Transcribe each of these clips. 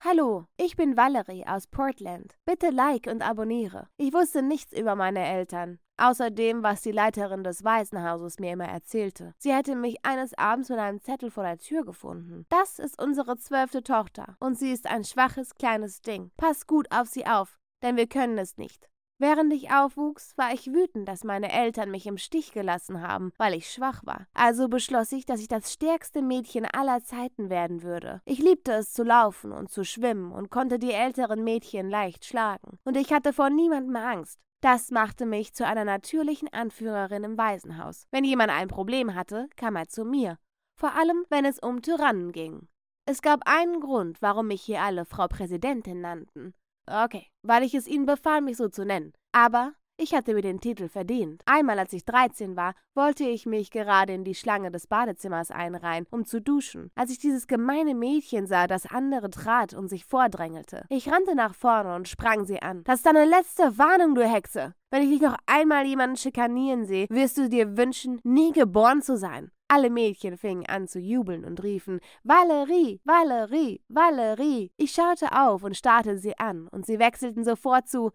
Hallo, ich bin Valerie aus Portland. Bitte like und abonniere. Ich wusste nichts über meine Eltern. Außer dem, was die Leiterin des Waisenhauses mir immer erzählte. Sie hätte mich eines Abends mit einem Zettel vor der Tür gefunden. Das ist unsere zwölfte Tochter und sie ist ein schwaches, kleines Ding. Pass gut auf sie auf, denn wir können es nicht. Während ich aufwuchs, war ich wütend, dass meine Eltern mich im Stich gelassen haben, weil ich schwach war. Also beschloss ich, dass ich das stärkste Mädchen aller Zeiten werden würde. Ich liebte es zu laufen und zu schwimmen und konnte die älteren Mädchen leicht schlagen. Und ich hatte vor niemandem Angst. Das machte mich zu einer natürlichen Anführerin im Waisenhaus. Wenn jemand ein Problem hatte, kam er zu mir. Vor allem, wenn es um Tyrannen ging. Es gab einen Grund, warum mich hier alle Frau Präsidentin nannten. Okay, weil ich es ihnen befahl, mich so zu nennen. Aber ich hatte mir den Titel verdient. Einmal, als ich 13 war, wollte ich mich gerade in die Schlange des Badezimmers einreihen, um zu duschen, als ich dieses gemeine Mädchen sah, das andere trat und sich vordrängelte. Ich rannte nach vorne und sprang sie an. Das ist deine letzte Warnung, du Hexe! Wenn ich dich noch einmal jemanden schikanieren sehe, wirst du dir wünschen, nie geboren zu sein. Alle Mädchen fingen an zu jubeln und riefen Valerie, Valerie, Valerie. Ich schaute auf und starrte sie an, und sie wechselten sofort zu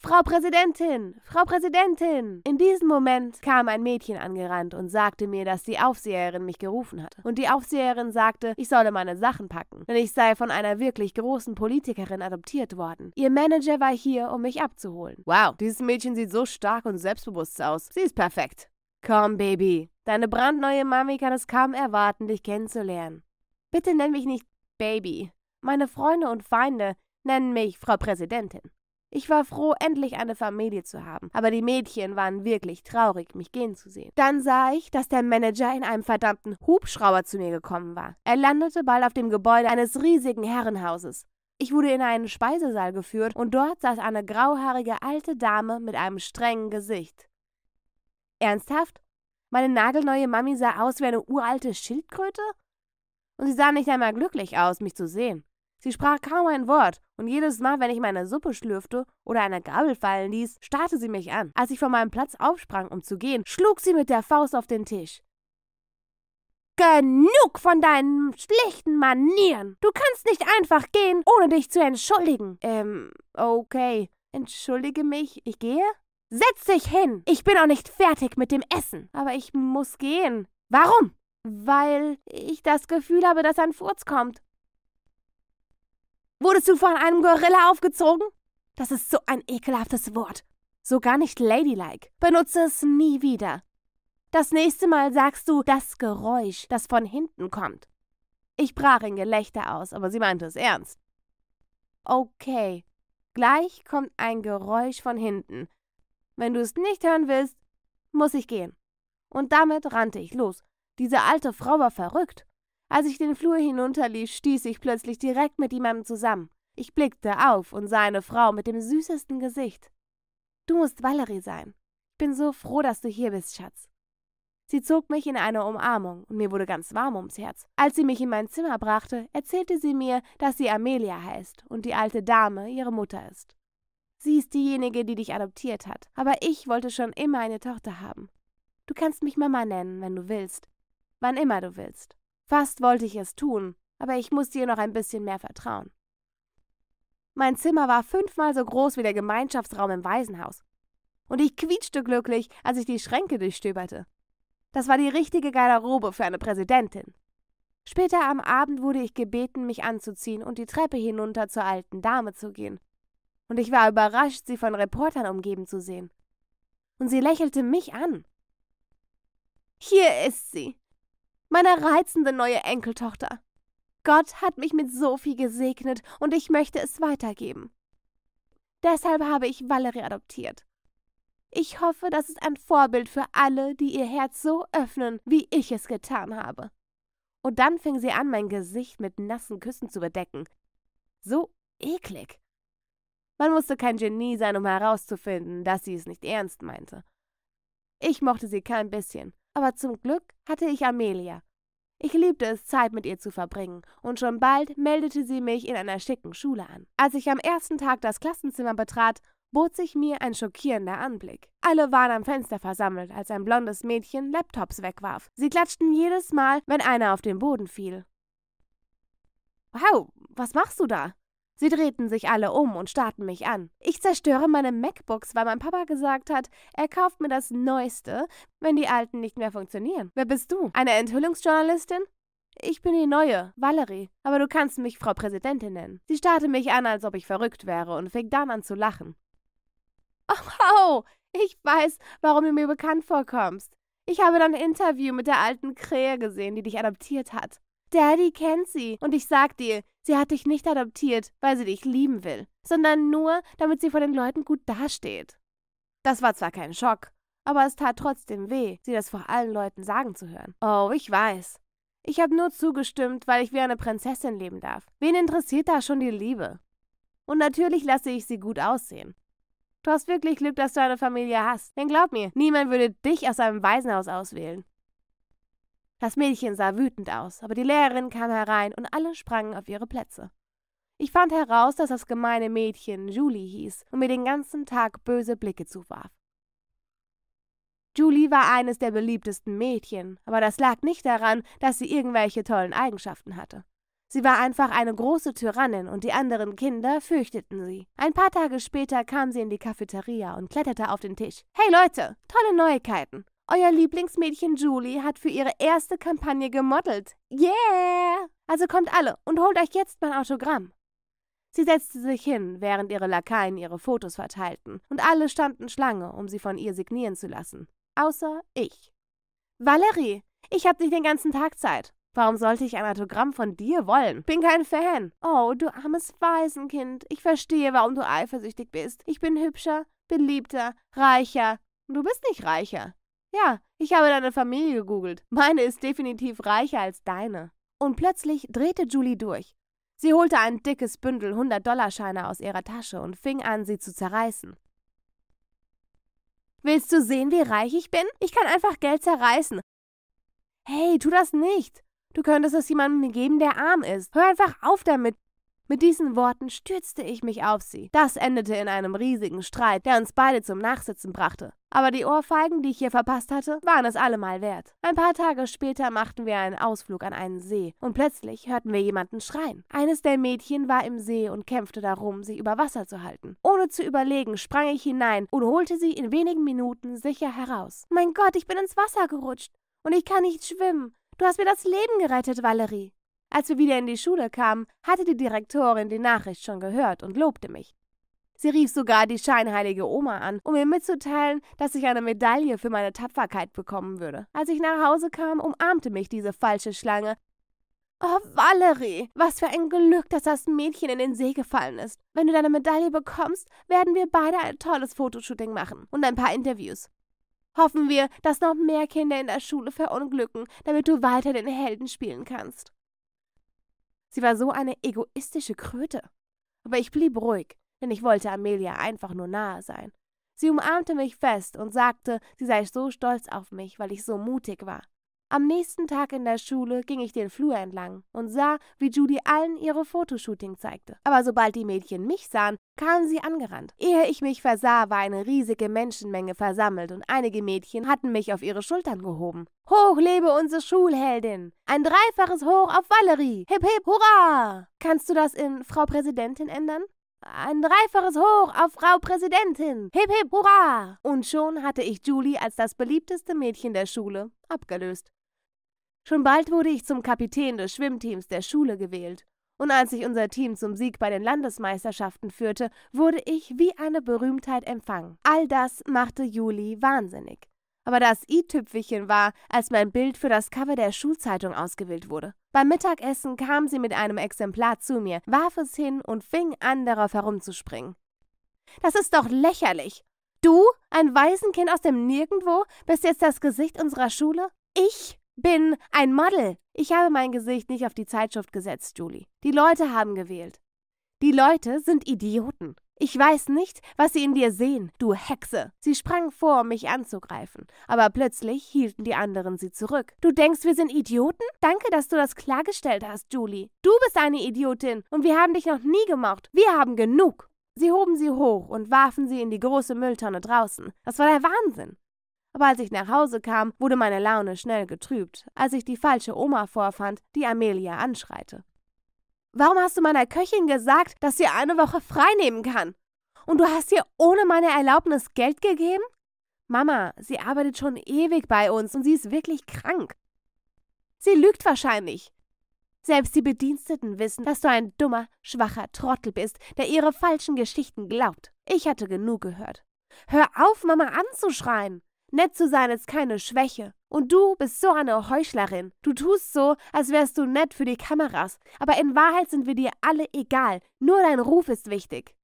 Frau Präsidentin! Frau Präsidentin! In diesem Moment kam ein Mädchen angerannt und sagte mir, dass die Aufseherin mich gerufen hatte. Und die Aufseherin sagte, ich solle meine Sachen packen, denn ich sei von einer wirklich großen Politikerin adoptiert worden. Ihr Manager war hier, um mich abzuholen. Wow, dieses Mädchen sieht so stark und selbstbewusst aus. Sie ist perfekt. Komm, Baby. Deine brandneue Mami kann es kaum erwarten, dich kennenzulernen. Bitte nenn mich nicht Baby. Meine Freunde und Feinde nennen mich Frau Präsidentin. Ich war froh, endlich eine Familie zu haben, aber die Mädchen waren wirklich traurig, mich gehen zu sehen. Dann sah ich, dass der Manager in einem verdammten Hubschrauber zu mir gekommen war. Er landete bald auf dem Gebäude eines riesigen Herrenhauses. Ich wurde in einen Speisesaal geführt und dort saß eine grauhaarige alte Dame mit einem strengen Gesicht. Ernsthaft? Meine nagelneue Mami sah aus wie eine uralte Schildkröte? Und sie sah nicht einmal glücklich aus, mich zu sehen. Sie sprach kaum ein Wort, und jedes Mal, wenn ich meine Suppe schlürfte oder eine Gabel fallen ließ, starrte sie mich an. Als ich von meinem Platz aufsprang, um zu gehen, schlug sie mit der Faust auf den Tisch. Genug von deinen schlechten Manieren! Du kannst nicht einfach gehen, ohne dich zu entschuldigen! Ähm, okay. Entschuldige mich, ich gehe? Setz dich hin! Ich bin auch nicht fertig mit dem Essen. Aber ich muss gehen. Warum? Weil ich das Gefühl habe, dass ein Furz kommt. Wurdest du von einem Gorilla aufgezogen? Das ist so ein ekelhaftes Wort. So gar nicht ladylike. Benutze es nie wieder. Das nächste Mal sagst du das Geräusch, das von hinten kommt. Ich brach in Gelächter aus, aber sie meinte es ernst. Okay, gleich kommt ein Geräusch von hinten. Wenn du es nicht hören willst, muss ich gehen. Und damit rannte ich los. Diese alte Frau war verrückt. Als ich den Flur hinunterlief, stieß ich plötzlich direkt mit jemandem zusammen. Ich blickte auf und sah eine Frau mit dem süßesten Gesicht. Du musst Valerie sein. Ich bin so froh, dass du hier bist, Schatz. Sie zog mich in eine Umarmung und mir wurde ganz warm ums Herz. Als sie mich in mein Zimmer brachte, erzählte sie mir, dass sie Amelia heißt und die alte Dame ihre Mutter ist. Sie ist diejenige, die dich adoptiert hat, aber ich wollte schon immer eine Tochter haben. Du kannst mich Mama nennen, wenn du willst, wann immer du willst. Fast wollte ich es tun, aber ich musste ihr noch ein bisschen mehr vertrauen. Mein Zimmer war fünfmal so groß wie der Gemeinschaftsraum im Waisenhaus. Und ich quietschte glücklich, als ich die Schränke durchstöberte. Das war die richtige Garderobe für eine Präsidentin. Später am Abend wurde ich gebeten, mich anzuziehen und die Treppe hinunter zur alten Dame zu gehen. Und ich war überrascht, sie von Reportern umgeben zu sehen. Und sie lächelte mich an. Hier ist sie, meiner reizenden neue Enkeltochter. Gott hat mich mit Sophie gesegnet und ich möchte es weitergeben. Deshalb habe ich Valerie adoptiert. Ich hoffe, das ist ein Vorbild für alle, die ihr Herz so öffnen, wie ich es getan habe. Und dann fing sie an, mein Gesicht mit nassen Küssen zu bedecken. So eklig. Man musste kein Genie sein, um herauszufinden, dass sie es nicht ernst meinte. Ich mochte sie kein bisschen aber zum Glück hatte ich Amelia. Ich liebte es, Zeit mit ihr zu verbringen, und schon bald meldete sie mich in einer schicken Schule an. Als ich am ersten Tag das Klassenzimmer betrat, bot sich mir ein schockierender Anblick. Alle waren am Fenster versammelt, als ein blondes Mädchen Laptops wegwarf. Sie klatschten jedes Mal, wenn einer auf den Boden fiel. Wow, was machst du da? Sie drehten sich alle um und starrten mich an. Ich zerstöre meine MacBooks, weil mein Papa gesagt hat, er kauft mir das Neueste, wenn die alten nicht mehr funktionieren. Wer bist du? Eine Enthüllungsjournalistin? Ich bin die neue, Valerie, aber du kannst mich Frau Präsidentin nennen. Sie starrte mich an, als ob ich verrückt wäre und fing dann an zu lachen. Oh, wow. ich weiß, warum du mir bekannt vorkommst. Ich habe dein Interview mit der alten Krähe gesehen, die dich adoptiert hat. Daddy kennt sie. Und ich sag dir, sie hat dich nicht adoptiert, weil sie dich lieben will, sondern nur, damit sie vor den Leuten gut dasteht. Das war zwar kein Schock, aber es tat trotzdem weh, sie das vor allen Leuten sagen zu hören. Oh, ich weiß. Ich habe nur zugestimmt, weil ich wie eine Prinzessin leben darf. Wen interessiert da schon die Liebe? Und natürlich lasse ich sie gut aussehen. Du hast wirklich Glück, dass du eine Familie hast. Denn glaub mir, niemand würde dich aus einem Waisenhaus auswählen. Das Mädchen sah wütend aus, aber die Lehrerin kam herein und alle sprangen auf ihre Plätze. Ich fand heraus, dass das gemeine Mädchen Julie hieß und mir den ganzen Tag böse Blicke zuwarf. Julie war eines der beliebtesten Mädchen, aber das lag nicht daran, dass sie irgendwelche tollen Eigenschaften hatte. Sie war einfach eine große Tyrannin und die anderen Kinder fürchteten sie. Ein paar Tage später kam sie in die Cafeteria und kletterte auf den Tisch. Hey Leute, tolle Neuigkeiten! Euer Lieblingsmädchen Julie hat für ihre erste Kampagne gemodelt. Yeah! Also kommt alle und holt euch jetzt mein Autogramm. Sie setzte sich hin, während ihre Lakaien ihre Fotos verteilten, und alle standen Schlange, um sie von ihr signieren zu lassen. Außer ich. Valerie, ich hab nicht den ganzen Tag Zeit. Warum sollte ich ein Autogramm von dir wollen? Bin kein Fan. Oh, du armes Waisenkind. Ich verstehe, warum du eifersüchtig bist. Ich bin hübscher, beliebter, reicher. Du bist nicht reicher. Ja, ich habe deine Familie gegoogelt. Meine ist definitiv reicher als deine. Und plötzlich drehte Julie durch. Sie holte ein dickes Bündel 100-Dollarscheine aus ihrer Tasche und fing an, sie zu zerreißen. Willst du sehen, wie reich ich bin? Ich kann einfach Geld zerreißen. Hey, tu das nicht. Du könntest es jemandem geben, der arm ist. Hör einfach auf damit. Mit diesen Worten stürzte ich mich auf sie. Das endete in einem riesigen Streit, der uns beide zum Nachsitzen brachte. Aber die Ohrfeigen, die ich hier verpasst hatte, waren es allemal wert. Ein paar Tage später machten wir einen Ausflug an einen See und plötzlich hörten wir jemanden schreien. Eines der Mädchen war im See und kämpfte darum, sich über Wasser zu halten. Ohne zu überlegen, sprang ich hinein und holte sie in wenigen Minuten sicher heraus. Mein Gott, ich bin ins Wasser gerutscht und ich kann nicht schwimmen. Du hast mir das Leben gerettet, Valerie. Als wir wieder in die Schule kamen, hatte die Direktorin die Nachricht schon gehört und lobte mich. Sie rief sogar die scheinheilige Oma an, um mir mitzuteilen, dass ich eine Medaille für meine Tapferkeit bekommen würde. Als ich nach Hause kam, umarmte mich diese falsche Schlange. Oh, Valerie, was für ein Glück, dass das Mädchen in den See gefallen ist. Wenn du deine Medaille bekommst, werden wir beide ein tolles Fotoshooting machen und ein paar Interviews. Hoffen wir, dass noch mehr Kinder in der Schule verunglücken, damit du weiter den Helden spielen kannst. Sie war so eine egoistische Kröte. Aber ich blieb ruhig, denn ich wollte Amelia einfach nur nahe sein. Sie umarmte mich fest und sagte, sie sei so stolz auf mich, weil ich so mutig war. Am nächsten Tag in der Schule ging ich den Flur entlang und sah, wie Judy allen ihre Fotoshooting zeigte. Aber sobald die Mädchen mich sahen, kamen sie angerannt. Ehe ich mich versah, war eine riesige Menschenmenge versammelt und einige Mädchen hatten mich auf ihre Schultern gehoben. Hoch lebe unsere Schulheldin! Ein dreifaches Hoch auf Valerie! Hip hip hurra! Kannst du das in Frau Präsidentin ändern? Ein dreifaches Hoch auf Frau Präsidentin! Hip hip hurra! Und schon hatte ich Julie als das beliebteste Mädchen der Schule abgelöst. Schon bald wurde ich zum Kapitän des Schwimmteams der Schule gewählt. Und als ich unser Team zum Sieg bei den Landesmeisterschaften führte, wurde ich wie eine Berühmtheit empfangen. All das machte Julie wahnsinnig aber das i-Tüpfelchen war, als mein Bild für das Cover der Schulzeitung ausgewählt wurde. Beim Mittagessen kam sie mit einem Exemplar zu mir, warf es hin und fing an, darauf herumzuspringen. Das ist doch lächerlich! Du, ein Waisenkind aus dem Nirgendwo, bist jetzt das Gesicht unserer Schule? Ich bin ein Model! Ich habe mein Gesicht nicht auf die Zeitschrift gesetzt, Julie. Die Leute haben gewählt. Die Leute sind Idioten. Ich weiß nicht, was sie in dir sehen, du Hexe. Sie sprang vor, um mich anzugreifen, aber plötzlich hielten die anderen sie zurück. Du denkst, wir sind Idioten? Danke, dass du das klargestellt hast, Julie. Du bist eine Idiotin und wir haben dich noch nie gemocht. Wir haben genug. Sie hoben sie hoch und warfen sie in die große Mülltonne draußen. Das war der Wahnsinn. Aber als ich nach Hause kam, wurde meine Laune schnell getrübt, als ich die falsche Oma vorfand, die Amelia anschreite. Warum hast du meiner Köchin gesagt, dass sie eine Woche frei nehmen kann? Und du hast ihr ohne meine Erlaubnis Geld gegeben? Mama, sie arbeitet schon ewig bei uns und sie ist wirklich krank. Sie lügt wahrscheinlich. Selbst die Bediensteten wissen, dass du ein dummer, schwacher Trottel bist, der ihre falschen Geschichten glaubt. Ich hatte genug gehört. Hör auf, Mama anzuschreien. Nett zu sein ist keine Schwäche. Und du bist so eine Heuchlerin. Du tust so, als wärst du nett für die Kameras, aber in Wahrheit sind wir dir alle egal. Nur dein Ruf ist wichtig.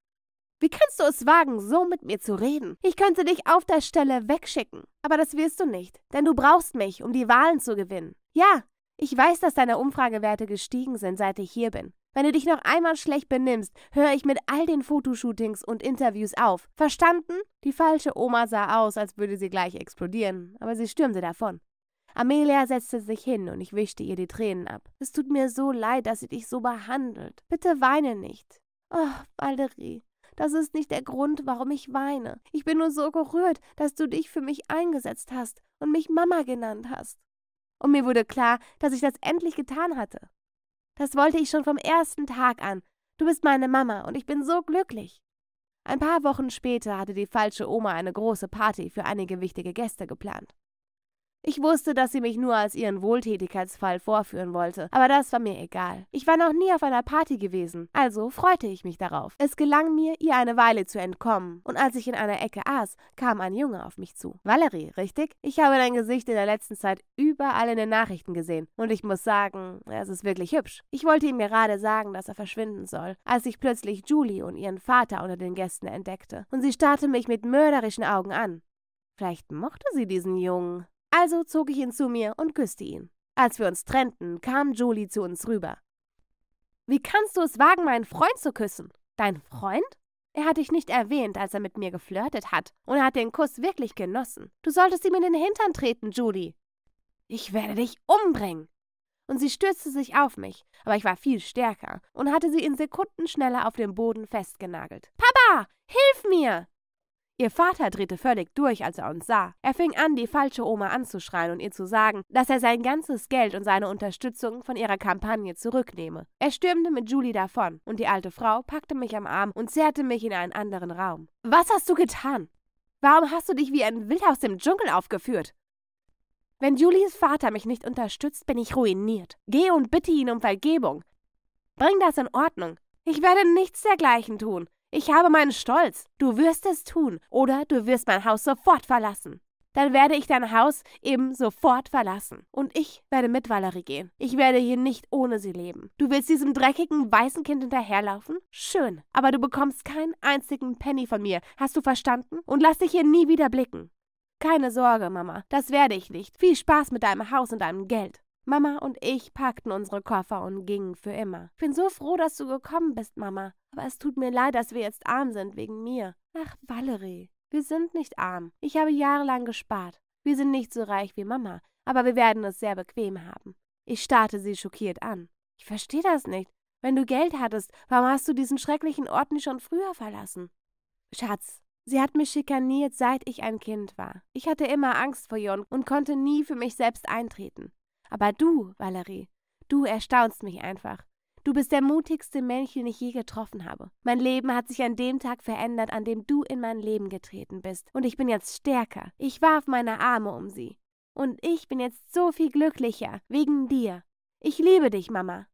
Wie kannst du es wagen, so mit mir zu reden? Ich könnte dich auf der Stelle wegschicken, aber das wirst du nicht, denn du brauchst mich, um die Wahlen zu gewinnen. Ja, ich weiß, dass deine Umfragewerte gestiegen sind, seit ich hier bin. Wenn du dich noch einmal schlecht benimmst, höre ich mit all den Fotoshootings und Interviews auf. Verstanden? Die falsche Oma sah aus, als würde sie gleich explodieren, aber sie stürmte davon. Amelia setzte sich hin und ich wischte ihr die Tränen ab. Es tut mir so leid, dass sie dich so behandelt. Bitte weine nicht. Oh, Valerie, das ist nicht der Grund, warum ich weine. Ich bin nur so gerührt, dass du dich für mich eingesetzt hast und mich Mama genannt hast. Und mir wurde klar, dass ich das endlich getan hatte. Das wollte ich schon vom ersten Tag an. Du bist meine Mama und ich bin so glücklich. Ein paar Wochen später hatte die falsche Oma eine große Party für einige wichtige Gäste geplant. Ich wusste, dass sie mich nur als ihren Wohltätigkeitsfall vorführen wollte, aber das war mir egal. Ich war noch nie auf einer Party gewesen, also freute ich mich darauf. Es gelang mir, ihr eine Weile zu entkommen, und als ich in einer Ecke aß, kam ein Junge auf mich zu. Valerie, richtig? Ich habe dein Gesicht in der letzten Zeit überall in den Nachrichten gesehen, und ich muss sagen, es ist wirklich hübsch. Ich wollte ihm gerade sagen, dass er verschwinden soll, als ich plötzlich Julie und ihren Vater unter den Gästen entdeckte, und sie starrte mich mit mörderischen Augen an. Vielleicht mochte sie diesen Jungen. Also zog ich ihn zu mir und küsste ihn. Als wir uns trennten, kam Julie zu uns rüber. Wie kannst du es wagen, meinen Freund zu küssen? Dein Freund? Er hat dich nicht erwähnt, als er mit mir geflirtet hat, und er hat den Kuss wirklich genossen. Du solltest ihm in den Hintern treten, Julie. Ich werde dich umbringen. Und sie stürzte sich auf mich, aber ich war viel stärker und hatte sie in Sekunden schneller auf dem Boden festgenagelt. Papa, hilf mir! Ihr Vater drehte völlig durch, als er uns sah. Er fing an, die falsche Oma anzuschreien und ihr zu sagen, dass er sein ganzes Geld und seine Unterstützung von ihrer Kampagne zurücknehme. Er stürmte mit Julie davon, und die alte Frau packte mich am Arm und zerrte mich in einen anderen Raum. Was hast du getan? Warum hast du dich wie ein Wild aus dem Dschungel aufgeführt? Wenn Julies Vater mich nicht unterstützt, bin ich ruiniert. Geh und bitte ihn um Vergebung. Bring das in Ordnung. Ich werde nichts dergleichen tun. Ich habe meinen Stolz. Du wirst es tun oder du wirst mein Haus sofort verlassen. Dann werde ich dein Haus eben sofort verlassen. Und ich werde mit Valerie gehen. Ich werde hier nicht ohne sie leben. Du willst diesem dreckigen weißen Kind hinterherlaufen? Schön. Aber du bekommst keinen einzigen Penny von mir. Hast du verstanden? Und lass dich hier nie wieder blicken. Keine Sorge, Mama. Das werde ich nicht. Viel Spaß mit deinem Haus und deinem Geld. Mama und ich packten unsere Koffer und gingen für immer. Ich bin so froh, dass du gekommen bist, Mama. Aber es tut mir leid, dass wir jetzt arm sind wegen mir. Ach, Valerie, wir sind nicht arm. Ich habe jahrelang gespart. Wir sind nicht so reich wie Mama, aber wir werden es sehr bequem haben. Ich starrte sie schockiert an. Ich verstehe das nicht. Wenn du Geld hattest, warum hast du diesen schrecklichen Ort nicht schon früher verlassen? Schatz, sie hat mich schikaniert, seit ich ein Kind war. Ich hatte immer Angst vor ihr und konnte nie für mich selbst eintreten. Aber du, Valerie, du erstaunst mich einfach. Du bist der mutigste Mensch, den ich je getroffen habe. Mein Leben hat sich an dem Tag verändert, an dem du in mein Leben getreten bist. Und ich bin jetzt stärker. Ich warf meine Arme um sie. Und ich bin jetzt so viel glücklicher, wegen dir. Ich liebe dich, Mama.